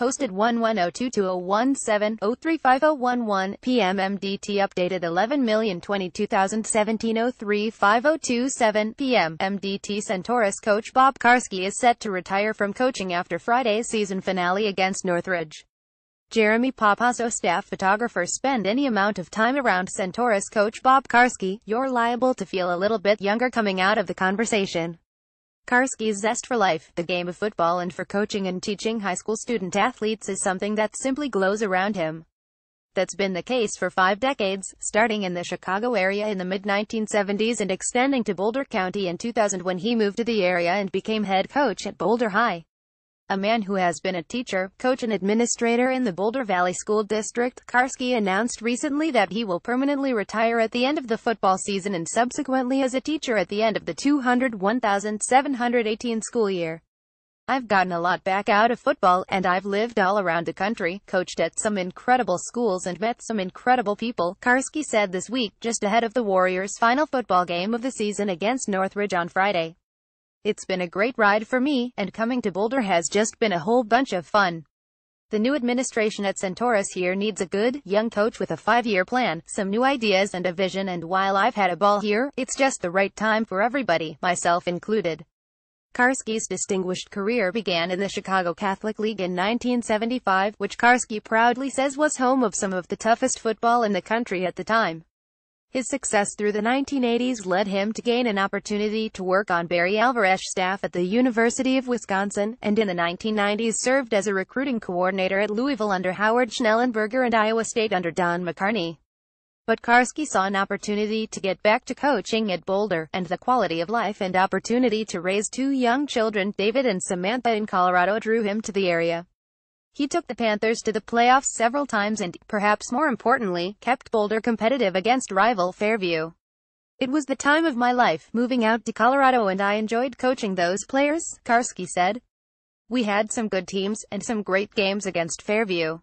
posted 11022017 PM MDT. updated 11022017 PM MDT Centaurus coach Bob Karski is set to retire from coaching after Friday's season finale against Northridge. Jeremy Papazo staff photographers spend any amount of time around Centaurus coach Bob Karski, you're liable to feel a little bit younger coming out of the conversation. Karski's zest for life, the game of football and for coaching and teaching high school student athletes is something that simply glows around him. That's been the case for five decades, starting in the Chicago area in the mid-1970s and extending to Boulder County in 2000 when he moved to the area and became head coach at Boulder High a man who has been a teacher, coach and administrator in the Boulder Valley School District, Karski announced recently that he will permanently retire at the end of the football season and subsequently as a teacher at the end of the 201,718 school year. I've gotten a lot back out of football, and I've lived all around the country, coached at some incredible schools and met some incredible people, Karski said this week, just ahead of the Warriors' final football game of the season against Northridge on Friday. It's been a great ride for me, and coming to Boulder has just been a whole bunch of fun. The new administration at Centaurus here needs a good, young coach with a five-year plan, some new ideas and a vision and while I've had a ball here, it's just the right time for everybody, myself included. Karski's distinguished career began in the Chicago Catholic League in 1975, which Karski proudly says was home of some of the toughest football in the country at the time. His success through the 1980s led him to gain an opportunity to work on Barry Alvarez's staff at the University of Wisconsin, and in the 1990s served as a recruiting coordinator at Louisville under Howard Schnellenberger and Iowa State under Don McCarney. But Karski saw an opportunity to get back to coaching at Boulder, and the quality of life and opportunity to raise two young children, David and Samantha in Colorado drew him to the area. He took the Panthers to the playoffs several times and, perhaps more importantly, kept Boulder competitive against rival Fairview. It was the time of my life, moving out to Colorado and I enjoyed coaching those players, Karski said. We had some good teams, and some great games against Fairview.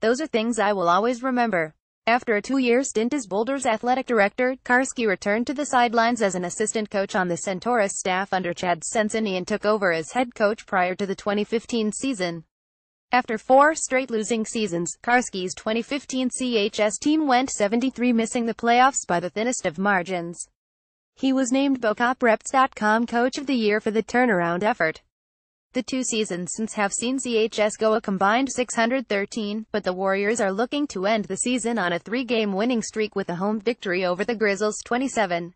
Those are things I will always remember. After a two-year stint as Boulder's athletic director, Karski returned to the sidelines as an assistant coach on the Centaurus staff under Chad Sensini and took over as head coach prior to the 2015 season. After four straight losing seasons, Karski's 2015 CHS team went 73 missing the playoffs by the thinnest of margins. He was named BoCopReps.com Coach of the Year for the turnaround effort. The two seasons since have seen CHS go a combined 613, but the Warriors are looking to end the season on a three-game winning streak with a home victory over the Grizzlies 27.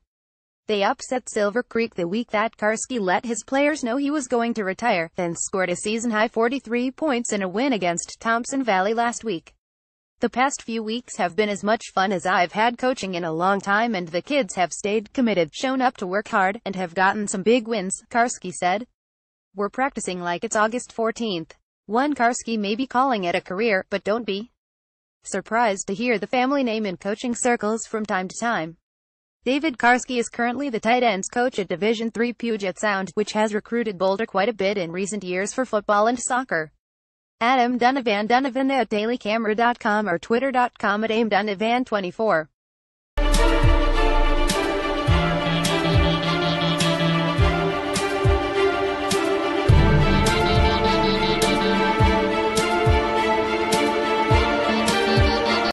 They upset Silver Creek the week that Karski let his players know he was going to retire, then scored a season-high 43 points in a win against Thompson Valley last week. The past few weeks have been as much fun as I've had coaching in a long time and the kids have stayed committed, shown up to work hard, and have gotten some big wins, Karski said. We're practicing like it's August 14th. One Karski may be calling it a career, but don't be surprised to hear the family name in coaching circles from time to time. David Karski is currently the tight ends coach at Division III Puget Sound, which has recruited Boulder quite a bit in recent years for football and soccer. Adam Donovan Donovan at dailycamera.com or twitter.com at aimdonovan24